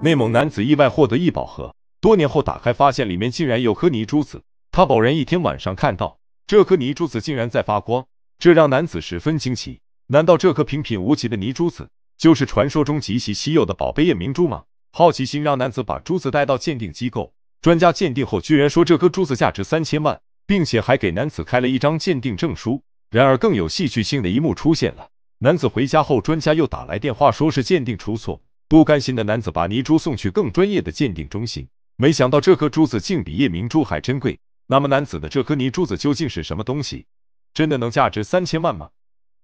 内蒙男子意外获得一宝盒，多年后打开发现里面竟然有颗泥珠子。他偶然一天晚上看到这颗泥珠子竟然在发光，这让男子十分惊奇。难道这颗平平无奇的泥珠子就是传说中极其稀有的宝贝夜明珠吗？好奇心让男子把珠子带到鉴定机构，专家鉴定后居然说这颗珠子价值三千万，并且还给男子开了一张鉴定证书。然而更有戏剧性的一幕出现了，男子回家后，专家又打来电话，说是鉴定出错。不甘心的男子把泥珠送去更专业的鉴定中心，没想到这颗珠子竟比夜明珠还珍贵。那么男子的这颗泥珠子究竟是什么东西？真的能价值三千万吗？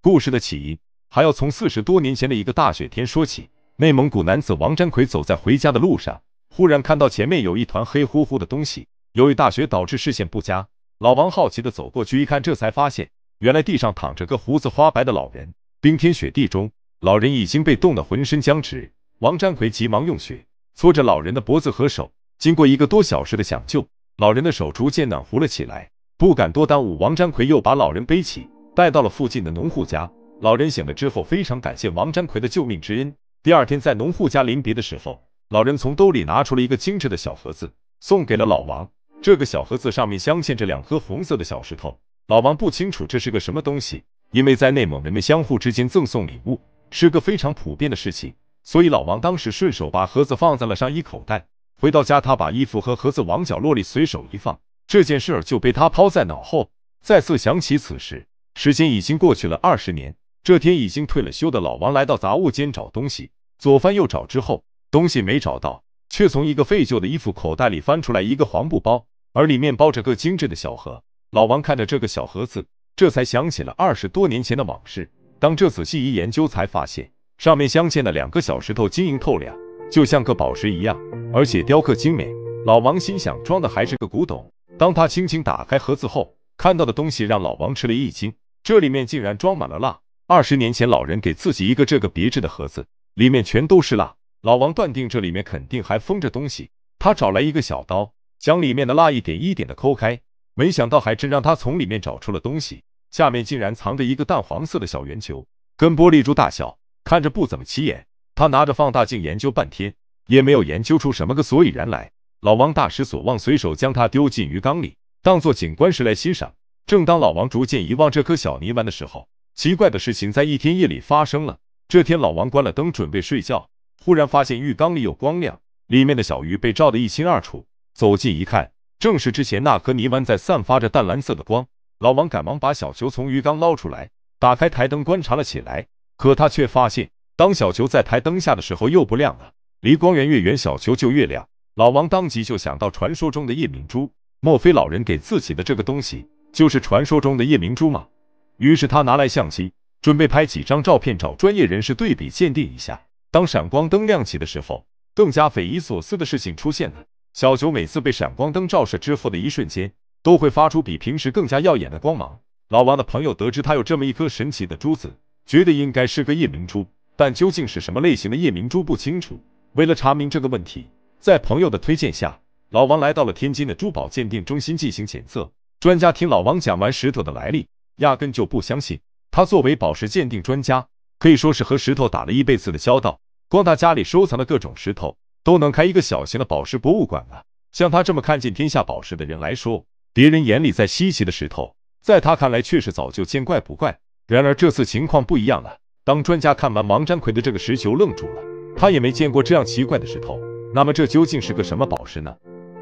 故事的起因还要从四十多年前的一个大雪天说起。内蒙古男子王占奎走在回家的路上，忽然看到前面有一团黑乎乎的东西。由于大雪导致视线不佳，老王好奇的走过去一看，这才发现原来地上躺着个胡子花白的老人。冰天雪地中，老人已经被冻得浑身僵直。王占奎急忙用血搓着老人的脖子和手，经过一个多小时的抢救，老人的手逐渐暖和了起来。不敢多耽误，王占奎又把老人背起，带到了附近的农户家。老人醒了之后，非常感谢王占奎的救命之恩。第二天在农户家临别的时候，老人从兜里拿出了一个精致的小盒子，送给了老王。这个小盒子上面镶嵌着两颗红色的小石头。老王不清楚这是个什么东西，因为在内蒙人们相互之间赠送礼物是个非常普遍的事情。所以老王当时顺手把盒子放在了上衣口袋。回到家，他把衣服和盒子往角落里随手一放，这件事儿就被他抛在脑后。再次想起此事，时间已经过去了二十年。这天，已经退了休的老王来到杂物间找东西，左翻右找之后，东西没找到，却从一个废旧的衣服口袋里翻出来一个黄布包，而里面包着个精致的小盒。老王看着这个小盒子，这才想起了二十多年前的往事。当这仔细一研究，才发现。上面镶嵌的两个小石头晶莹透亮，就像个宝石一样，而且雕刻精美。老王心想装的还是个古董。当他轻轻打开盒子后，看到的东西让老王吃了一惊，这里面竟然装满了蜡。二十年前，老人给自己一个这个别致的盒子，里面全都是蜡。老王断定这里面肯定还封着东西。他找来一个小刀，将里面的蜡一点一点的抠开，没想到还真让他从里面找出了东西。下面竟然藏着一个淡黄色的小圆球，跟玻璃珠大小。看着不怎么起眼，他拿着放大镜研究半天，也没有研究出什么个所以然来。老王大失所望，随手将它丢进鱼缸里，当做景观石来欣赏。正当老王逐渐遗忘这颗小泥丸的时候，奇怪的事情在一天夜里发生了。这天，老王关了灯准备睡觉，忽然发现浴缸里有光亮，里面的小鱼被照得一清二楚。走近一看，正是之前那颗泥丸在散发着淡蓝色的光。老王赶忙把小球从鱼缸捞出来，打开台灯观察了起来。可他却发现，当小球在台灯下的时候又不亮了，离光源越远，小球就越亮。老王当即就想到传说中的夜明珠，莫非老人给自己的这个东西就是传说中的夜明珠吗？于是他拿来相机，准备拍几张照片，找专业人士对比鉴定一下。当闪光灯亮起的时候，更加匪夷所思的事情出现了：小球每次被闪光灯照射之后的一瞬间，都会发出比平时更加耀眼的光芒。老王的朋友得知他有这么一颗神奇的珠子。觉得应该是个夜明珠，但究竟是什么类型的夜明珠不清楚。为了查明这个问题，在朋友的推荐下，老王来到了天津的珠宝鉴定中心进行检测。专家听老王讲完石头的来历，压根就不相信。他作为宝石鉴定专家，可以说是和石头打了一辈子的交道。光他家里收藏的各种石头，都能开一个小型的宝石博物馆了。像他这么看尽天下宝石的人来说，别人眼里再稀奇的石头，在他看来确实早就见怪不怪。然而这次情况不一样了。当专家看完王占奎的这个石球，愣住了。他也没见过这样奇怪的石头。那么这究竟是个什么宝石呢？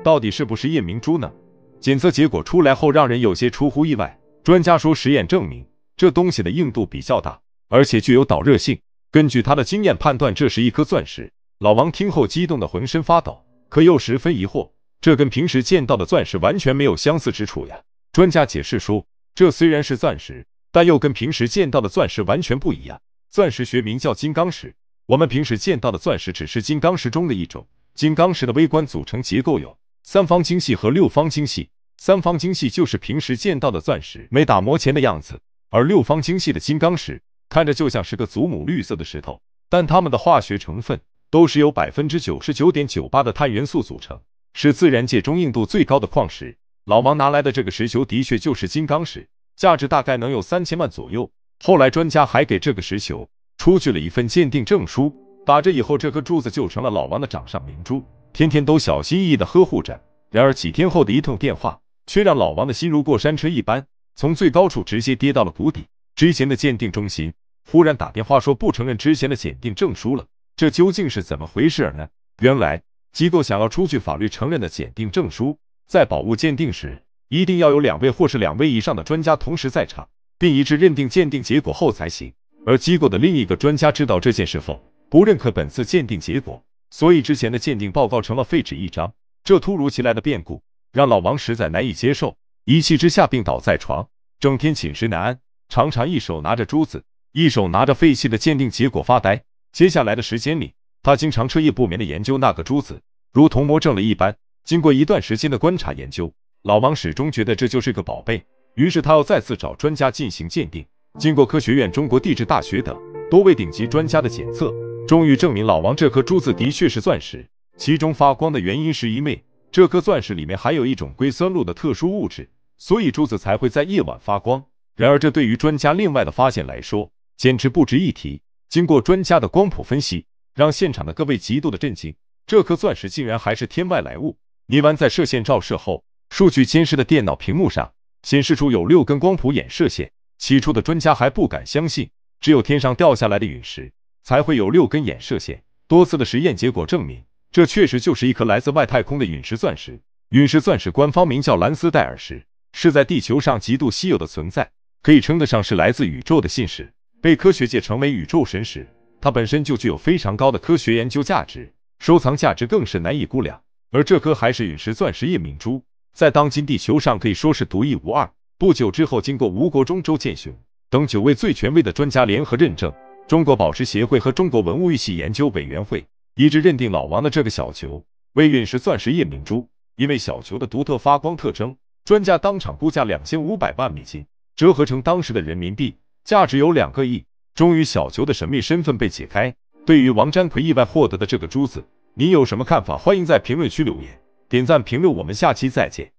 到底是不是夜明珠呢？检测结果出来后，让人有些出乎意外。专家说，实验证明这东西的硬度比较大，而且具有导热性。根据他的经验判断，这是一颗钻石。老王听后激动的浑身发抖，可又十分疑惑，这跟平时见到的钻石完全没有相似之处呀。专家解释说，这虽然是钻石。但又跟平时见到的钻石完全不一样。钻石学名叫金刚石，我们平时见到的钻石只是金刚石中的一种。金刚石的微观组成结构有三方晶系和六方晶系。三方晶系就是平时见到的钻石没打磨前的样子，而六方晶系的金刚石看着就像是个祖母绿色的石头。但它们的化学成分都是由百分之九十九点九八的碳元素组成，是自然界中硬度最高的矿石。老王拿来的这个石球的确就是金刚石。价值大概能有三千万左右。后来专家还给这个石球出具了一份鉴定证书，打这以后这颗珠子就成了老王的掌上明珠，天天都小心翼翼的呵护着。然而几天后的一通电话，却让老王的心如过山车一般，从最高处直接跌到了谷底。之前的鉴定中心忽然打电话说不承认之前的鉴定证书了，这究竟是怎么回事呢？原来机构想要出具法律承认的鉴定证书，在宝物鉴定时。一定要有两位或是两位以上的专家同时在场，并一致认定鉴定结果后才行。而机构的另一个专家知道这件事后，不认可本次鉴定结果，所以之前的鉴定报告成了废纸一张。这突如其来的变故让老王实在难以接受，一气之下病倒在床，整天寝食难安，常常一手拿着珠子，一手拿着废弃的鉴定结果发呆。接下来的时间里，他经常彻夜不眠地研究那个珠子，如同魔怔了一般。经过一段时间的观察研究。老王始终觉得这就是个宝贝，于是他要再次找专家进行鉴定。经过科学院、中国地质大学等多位顶级专家的检测，终于证明老王这颗珠子的确是钻石。其中发光的原因是因为这颗钻石里面含有一种硅酸露的特殊物质，所以珠子才会在夜晚发光。然而这对于专家另外的发现来说，简直不值一提。经过专家的光谱分析，让现场的各位极度的震惊，这颗钻石竟然还是天外来物！泥丸在射线照射后。数据监视的电脑屏幕上显示出有六根光谱衍射线。起初的专家还不敢相信，只有天上掉下来的陨石才会有六根衍射线。多次的实验结果证明，这确实就是一颗来自外太空的陨石钻石。陨石钻石官方名叫蓝斯戴尔石，是在地球上极度稀有的存在，可以称得上是来自宇宙的信使，被科学界称为宇宙神石。它本身就具有非常高的科学研究价值，收藏价值更是难以估量。而这颗还是陨石钻石夜明珠。在当今地球上可以说是独一无二。不久之后，经过吴国忠、周建雄等九位最权威的专家联合认证，中国宝石协会和中国文物玉器研究委员会一致认定老王的这个小球为陨石钻石夜明珠。因为小球的独特发光特征，专家当场估价两千五百万美金，折合成当时的人民币价值有两个亿。终于，小球的神秘身份被解开。对于王占奎意外获得的这个珠子，你有什么看法？欢迎在评论区留言。点赞评论，我们下期再见。